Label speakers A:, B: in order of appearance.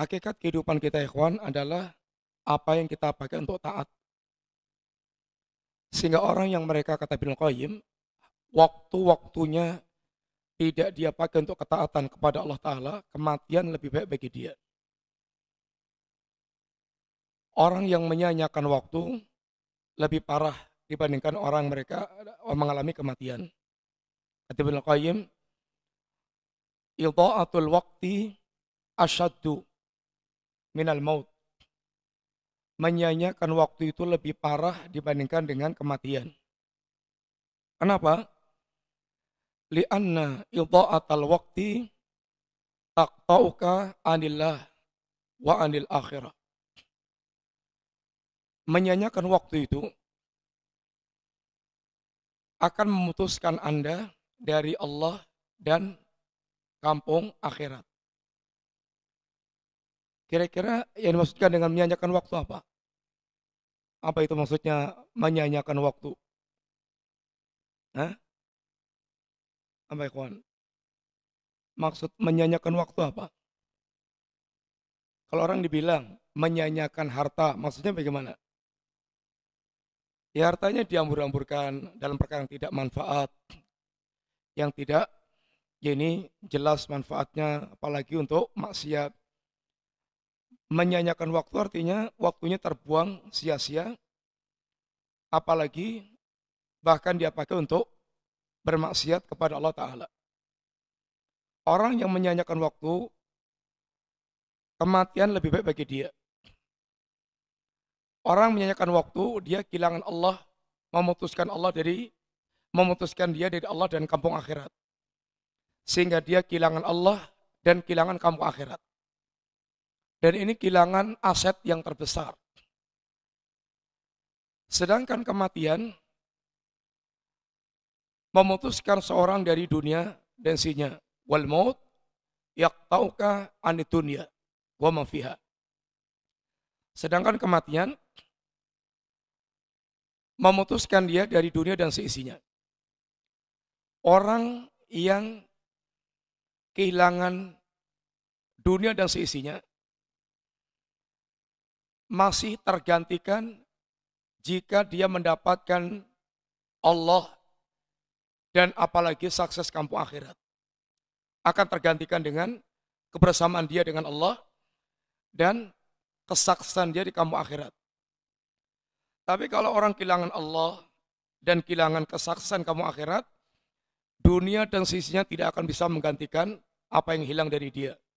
A: hakikat kehidupan kita ikhwan adalah apa yang kita pakai untuk taat. Sehingga orang yang mereka kata bin Qayyim, waktu-waktunya tidak dia pakai untuk ketaatan kepada Allah Ta'ala, kematian lebih baik bagi dia. Orang yang menyanyikan waktu lebih parah dibandingkan orang mereka eh, mengalami kematian. Kata bin Qayyim, idha'atul waqti asyaddu minal maut. menyanyikan waktu itu lebih parah dibandingkan dengan kematian. Kenapa? Lianna yudha'atal waqti taqta'uka anillah wa anil akhirah. Menyanyikan waktu itu akan memutuskan Anda dari Allah dan kampung akhirat. Kira-kira yang dimaksudkan dengan menyanyiakan waktu apa? Apa itu maksudnya menyanyiakan waktu? Hah? Apa ikhwan? Maksud menyanyiakan waktu apa? Kalau orang dibilang menyanyiakan harta, maksudnya bagaimana? Ya hartanya diambur-amburkan dalam perkara yang tidak manfaat, yang tidak ya ini jelas manfaatnya apalagi untuk maksiat menyanyikan waktu artinya waktunya terbuang sia-sia, apalagi bahkan dia pakai untuk bermaksiat kepada Allah Ta'ala. Orang yang menyanyikan waktu, kematian lebih baik bagi dia. Orang menyanyikan waktu, dia kehilangan Allah, memutuskan Allah dari memutuskan dia dari Allah dan kampung akhirat. Sehingga dia kehilangan Allah dan kehilangan kampung akhirat. Dan ini kehilangan aset yang terbesar. Sedangkan kematian memutuskan seorang dari dunia dan sinya. Wal maut yak anid dunya wa man fiha. Sedangkan kematian memutuskan dia dari dunia dan seisinya. Orang yang kehilangan dunia dan seisinya masih tergantikan jika dia mendapatkan Allah dan apalagi sukses kampung akhirat. Akan tergantikan dengan kebersamaan dia dengan Allah dan kesaksian dia di kampung akhirat. Tapi kalau orang kehilangan Allah dan kehilangan kesaksian kampung akhirat, dunia dan sisinya tidak akan bisa menggantikan apa yang hilang dari dia.